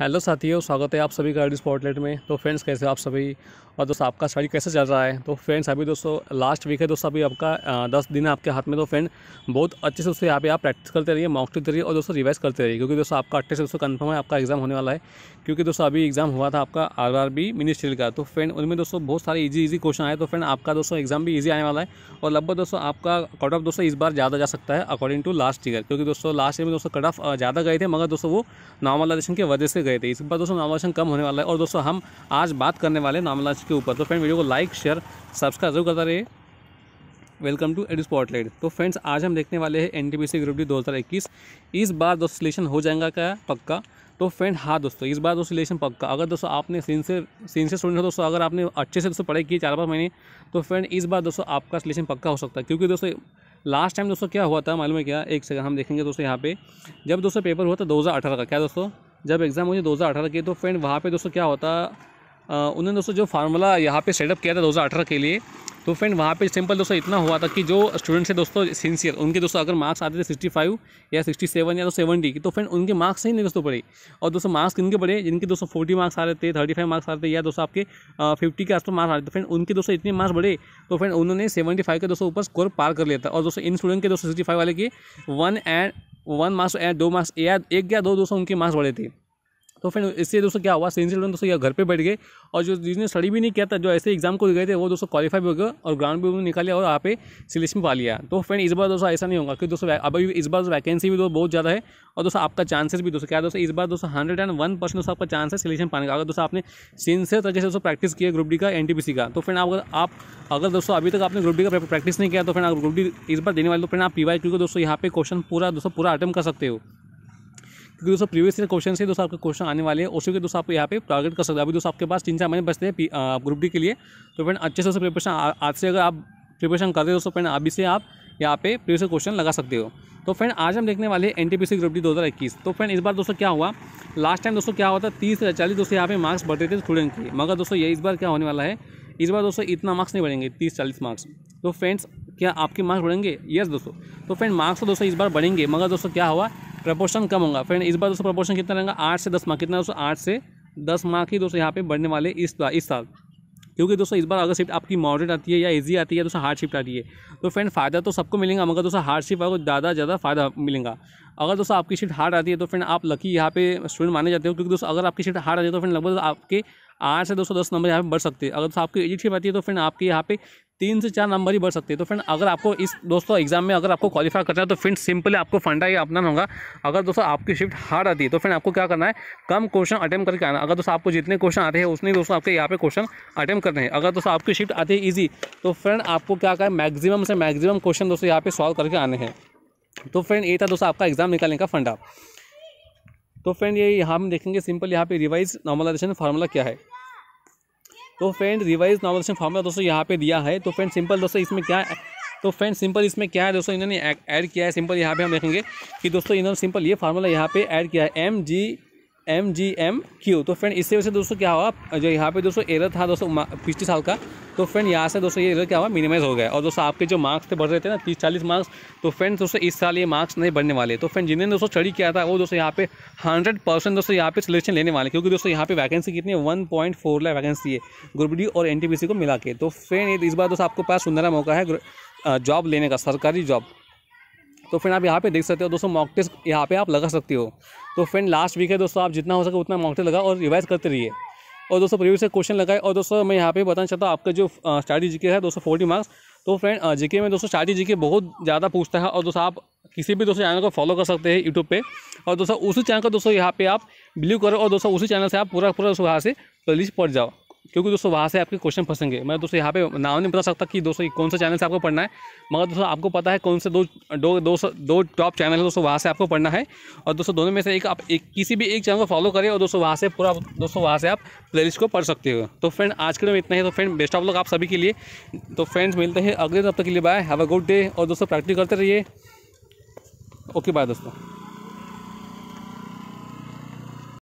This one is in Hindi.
हेलो साथियों स्वागत है आप सभी का आईडी स्पॉटलाइट में तो फ्रेंड्स कैसे हो आप सभी और दोस्तों आपका स्टडी कैसे चल रहा है तो फ्रेंड्स अभी दोस्तों लास्ट वीक है दोस्तों अभी आपका दस दिन है आपके हाथ में तो फ्रेंड बहुत अच्छे से उससे यहाँ पे आप प्रैक्टिस करते रहिए मॉक टेस्ट रहिए और दोस्तों रिवाइज करते रहिए क्योंकि दोस्तों आपका से दोस्तों कन्फर्म है आपका एग्जाम होने वाला है क्योंकि दोस्तों अभी एग्जाम हुआ था आपका आर आर बी मिनिस्ट्रियल का तो फ्रेंड उनमें दोस्तों बहुत सारे ईजी ईजी क्वेश्चन आए तो फ्रेंड आपका दोस्तों एग्जाम भी ईजी आने वाला है और लगभग दोस्तों आपका कट ऑफ दोस्तों इस बार ज़्यादा जा सकता है अकॉर्डिंग टू लास्ट ईयर क्योंकि दोस्तों लास्ट ईयर में दोस्तों कट ऑफ ज़्यादा गए थे मगर दोस्तों वो नॉर्मलाइजेशन की वजह से गए थे इस बार दोस्तों नॉमिनेशन कम होने वाला है और दोस्तों हम आज बात करने वाले नॉमिनेशन के ऊपर तो फ्रेंड वीडियो को लाइक शेयर सब्सक्राइब जरूर करता रहे वेलकम टू एडू स्पॉटलाइट तो फ्रेंड्स आज हम देखने वाले हैं एनटीपीसी ग्रुप डी 2021 इस बार दोस्तों सिलेक्शन हो जाएगा क्या पक्का तो फ्रेंड हाँ दोस्तों इस बार दोस्तों सिलेक्शन पक्का अगर दोस्तों आपने सीनसियर सीनसियर स्टूडेंट हो दोस्तों अगर आपने अच्छे से दोस्तों पढ़ाई की चार पाँच महीने तो फ्रेंड इस बार दोस्तों आपका सिलेक्शन पक्का हो सकता है क्योंकि दोस्तों लास्ट टाइम दोस्तों क्या हुआ था मालूम है क्या एक सेकंड हम देखेंगे दोस्तों यहाँ पे जब दोस्तों पेपर हुआ था 2018 का क्या दोस्तों जब एग्ज़ाम हुई दो हज़ार की तो फ्रेंड वहाँ पे दोस्तों क्या होता उन्होंने दोस्तों जो फार्मूला यहाँ पे सेटअप किया था 2018 के लिए तो फ्रेंड वहाँ पे सिंपल दोस्तों इतना हुआ था कि जो स्टूडेंट्स हैं दोस्तों सिंसियर उनके दोस्तों अगर मार्क्स आते थे सिक्सटी फाइव या सिक्सटी सेवन या तो सेवेंटी की तो फ्रेंड उनके मार्क्स ही नहीं दोस्तों पड़े और दोस्तों मार्क्स किनके पड़े जिनके दोस्तों फोर्टी मार्क्स आ रहे थे थर्टी फाइव मार्क्स आ रहे थे या दोस्तों आपके फिफ्टी के आसपास मार्क्स आ रहे थे फ्रेंड उनके दोस्तों इतने मार्क्स बढ़े तो फ्रेंड उन्होंने सेवेंटी फाइव के दोस्तों ऊपर स्कोर पार कर लिया था और दोस्तों इन स्टूडेंट के दोस्तों सिक्सटी फाइव वाले के वन एंड वो वन मार्क्स दो मार्क्स या एक या दो दोस्तों उनके मार्क्स बढ़े थे तो फिर इससे दोस्तों क्या हुआ सेंसिल दोस्तों यहाँ घर पे बैठ गए और जो जिसने स्टडी भी नहीं किया था जो ऐसे एग्जाम को गए थे वो दोस्तों क्वालीफाई हो गए और ग्राउंड भी उन्होंने निकाले और आप पे सिलेक्शन पा लिया तो फ्रेंड इस बार दोस्तों ऐसा नहीं होगा क्योंकि दोस्तों अभी इस बार वैकेंसी भी दोस्तों बहुत ज़्यादा है और दोस्तों आपका चांसेस भी दोस्तों क्या दोस्तों इस बार दोस्तों हंड्रेड एंड वन परसेंट दोस्तों आपका चांस है सिलेक्शन पाने का अगर दोस्तों आपने सिंसियर तरीके से दोस्तों प्रैक्टिस किया ग्रुप डी का एन का तो फ्रेंड अगर आप अगर दोस्तों अभी तक आपने ग्रुप डी का प्रैक्टिस नहीं किया तो फ्रेंड आप ग्रुप डी इस बार देने वाले तो फ्रेंड आप पी वाई क्योंकि दोस्तों यहाँ पे क्वेश्चन पूरा दोस्तों पूरा अटैम्प कर सकते हो क्योंकि दोस्तों प्रीवियस ईयर क्वेश्चन से दोस्तों आपके क्वेश्चन आने वाले हैं उसी के दोस्तों आप यहाँ पे टारगेट कर सकते हैं अभी दोस्तों आपके पास तीन चार महीने बचते हैं ग्रुप डी के लिए तो फ्रेंड अच्छे से प्रिपरेशन आज से अगर आप प्रिपरेशन कर रहे हो दोस्तों फ्रेंड अभी से आप यहाँ पे प्रीवियस क्वेश्चन लगा सकते हो तो फ्रेंड आज हम देखने वाले हैं एन ग्रुप डी दो तो फ्रेंड इस बार दोस्तों क्या हुआ लास्ट टाइम दोस्तों क्या हुआ था तीस या चालीस दोस्तों यहाँ पे मार्क्स बढ़ते थे स्टूडेंट के मगर दोस्तों ये इस बार क्या होने वाला है इस बार दोस्तों इतना मार्क्स नहीं बढ़ेंगे तीस चालीस मार्क्स तो फ्रेंड्स क्या आपके मार्क्स बढ़ेंगे यस दोस्तों तो फ्रेंड मार्क्स तो दोस्तों इस बार बढ़ेंगे मगर दोस्तों क्या हुआ प्रपोर्शन कम होगा फ्रेंड इस बार दोस्तों प्रपोर्शन कितना रहेगा आठ से दस मार्क कितना दोस्तों आठ से दस मार्क ही दोस्तों यहाँ पे बढ़ने वाले इस इस साल क्योंकि दोस्तों इस बार अगर शिफ्ट आपकी मॉडरेट आती है या इजी आती है दोस्तों हार्ड शिफ्ट आती है तो फ्रेंड फ़ायदा तो सबको मिलेगा मगर दोस्तों हार्ड शिफ्ट आपको ज़्यादा ज़्यादा फायदा मिलेगा अगर दोस्तों आपकी शिफ्ट हार्ड आती है तो फ्रेंड आप लकी यहाँ पे स्टूडेंट माने जाते हो क्योंकि दोस्तों अगर आपकी शिफ्ट हार्ड आती है तो फ्रेंड लगभग आपके आठ से दो दस नंबर यहाँ पे बढ़ सकते हैं अगर तो आपकी एजिट आती है तो फ्रेंड आपके यहाँ पे तीन से चार नंबर ही बढ़ सकते हैं तो फ्रेंड अगर आपको इस दोस्तों एग्जाम में अगर आपको क्वालिफाई करना है तो फ्रेंड सिंपली आपको फंडा ही अपना होगा अगर दोस्तों आपकी शिफ्ट हार्ड आती है तो फ्रेंड आपको क्या करना है कम क्वेश्चन अटैम्प करके आना अगर दोस्तों आपको जितने क्वेश्चन आते हैं उसने दोस्तों आपके यहाँ पे क्वेश्चन अटैम्प करने हैं अगर दोस्तों आपकी शिफ्ट आती है ईजी तो फ्रेंड आपको क्या करें मैगजिमम से मैक्सिमम क्वेश्चन दोस्तों यहाँ पे सॉल्व करके आने हैं तो फ्रेंड ये था दोस्तों आपका एग्जाम निकालने का फंडा तो फ्रेंड ये यहाँ हम देखेंगे सिंपल यहाँ पे रिवाइज नॉर्मलाइजेशन फार्मूला क्या है तो फ्रेंड रिवाइज नॉर्मलाइजेशन फार्मूला दोस्तों यहाँ पे दिया है तो फ्रेंड सिंपल दोस्तों इसमें क्या है तो फ्रेंड सिंपल इसमें क्या है दोस्तों इन्होंने ऐड किया है सिंपल यहाँ पे हम देखेंगे कि दोस्तों इन्होंने सिंपल ये फार्मूला यहाँ पे ऐड किया है M G M G M Q तो फ्रेंड इससे वैसे दोस्तों क्या हुआ जो यहाँ पे दोस्तों एरर था दोस्तों पिछले साल का तो फ्रेंड यहाँ से दोस्तों ये एरर क्या हुआ मिनिमाइज हो गया और दोस्तों आपके जो मार्क्स थे बढ़ रहे थे ना तीस चालीस मार्क्स तो फ्रेंड दोस्तों इस साल ये मार्क्स नहीं बढ़ने वाले तो फ्रेंड जिन्हें दोस्तों स्टडी किया था वो दोस्तों यहाँ पे हंड्रेड परसेंट दोस्तों यहाँ पे सिलेक्शन लेने वाले क्योंकि दोस्तों यहाँ पे वैकेंसी कितनी है one point four lakh vacancy है ग्रुप डी और एन को मिला के तो फ्रेंड इस बार दोस्तों आपको पास सुंदर मौका है जॉब लेने का सरकारी जॉब तो फ्रेंड आप यहाँ पे देख सकते हो दोस्तों मॉक टेस्ट यहाँ पे आप लगा सकते हो तो फ्रेंड लास्ट वीक है दोस्तों आप जितना हो सके उतना मॉक टेस्ट लगा और रिवाइज करते रहिए और दोस्तों प्रीवियस से क्वेश्चन लगाए और दोस्तों मैं यहाँ पे बताना चाहता हूँ आपका जो स्टार्टी जीके है दोस्तों फोर्टी मार्क्स तो फ्रेंड जीके में दोस्तों स्टार्टी जीके बहुत ज़्यादा पूछता है और दोस्तों आप किसी भी दोस्तों चैनल को फॉलो कर सकते हैं यूट्यूब पे और दोस्तों उसी चैनल का दोस्तों यहाँ पे आप बिलीव करो और दोस्तों उसी चैनल से आप पूरा पूरा दोस्तों यहाँ से प्लीज पढ़ जाओ क्योंकि दोस्तों वहाँ से आपके क्वेश्चन फंसेंगे मैं दोस्तों यहाँ पे नाम नहीं बता सकता कि दोस्तों कौन सा चैनल से आपको पढ़ना है मगर दोस्तों आपको पता है कौन से दो दो दो, दो टॉप चैनल है दोस्तों वहाँ से आपको पढ़ना है और दोस्तों दोनों में से एक आप एक किसी भी एक चैनल को फॉलो करें और दोस्तों वहाँ से पूरा दोस्तों वहाँ से आप प्ले को पढ़ सकते हो तो फ्रेंड आज के लिए इतना ही तो फ्रेंड बेस्ट ऑफ लोग आप सभी के लिए तो फ्रेंड्स मिलते हैं अगले तब तक के लिए bye have a good day और दोस्तों प्रैक्टिस करते रहिए ओके बाय दोस्तों